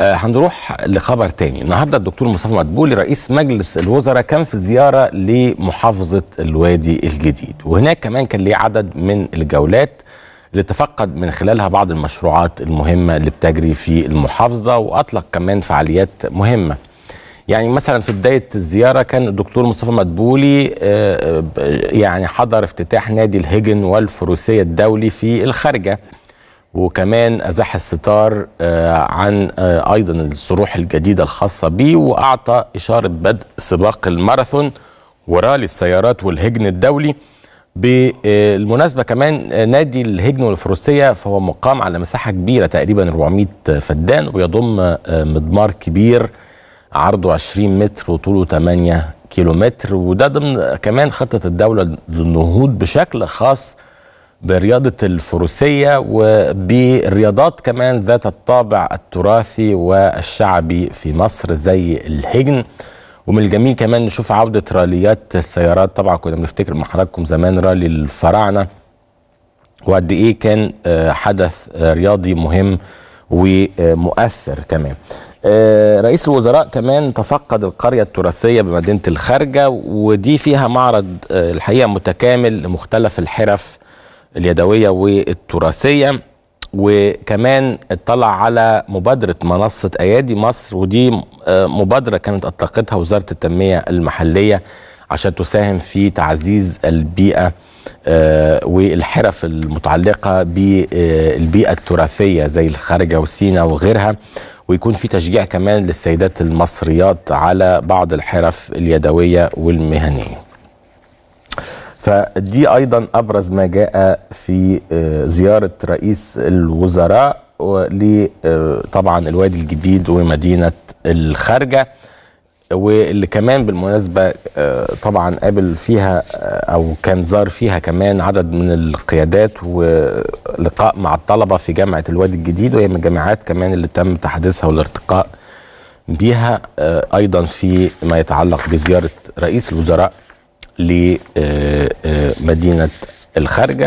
آه هنروح لخبر تاني النهارده الدكتور مصطفى مدبولي رئيس مجلس الوزراء كان في زياره لمحافظه الوادي الجديد وهناك كمان كان ليه عدد من الجولات اللي تفقد من خلالها بعض المشروعات المهمه اللي بتجري في المحافظه واطلق كمان فعاليات مهمه يعني مثلا في بدايه الزياره كان الدكتور مصطفى مدبولي آه, آه، يعني حضر افتتاح نادي الهجن والفروسيه الدولي في الخارجه وكمان ازاح الستار آه، عن آه، ايضا الصروح الجديده الخاصه بيه واعطى اشاره بدء سباق الماراثون ورالي السيارات والهجن الدولي بالمناسبه كمان آه، نادي الهجن والفروسيه فهو مقام على مساحه كبيره تقريبا 400 فدان ويضم مضمار كبير عرضه 20 متر وطوله 8 كيلومتر وده ضمن كمان خطه الدوله للنهوض بشكل خاص برياضة الفروسية وبرياضات كمان ذات الطابع التراثي والشعبي في مصر زي الهجن ومن الجميل كمان نشوف عودة راليات السيارات طبعا كنا بنفتكر مع حضراتكم زمان رالي الفراعنة وقد ايه كان آه، حدث آه، رياضي مهم ومؤثر كمان آه، رئيس الوزراء كمان تفقد القرية التراثية بمدينة الخارجة ودي فيها معرض الحقيقة متكامل لمختلف الحرف اليدويه والتراثيه وكمان اطلع على مبادرة منصة أيادي مصر ودي آه، مبادرة كانت أطلقتها وزارة التنمية المحلية عشان تساهم في تعزيز البيئة آه، والحرف المتعلقة بالبيئة التراثية زي الخارجة وسينا وغيرها ويكون في تشجيع كمان للسيدات المصريات على بعض الحرف اليدوية والمهنية فدي أيضا أبرز ما جاء في آه، زيارة رئيس الوزراء آه، طبعا الوادي الجديد ومدينة الخارجة واللي كمان بالمناسبة آه، طبعا قابل فيها أو كان زار فيها كمان عدد من القيادات ولقاء مع الطلبة في جامعة الوادي الجديد وهي من الجامعات كمان اللي تم تحديثها والارتقاء بيها أيضا في ما يتعلق بزيارة رئيس الوزراء لمدينه الخارجه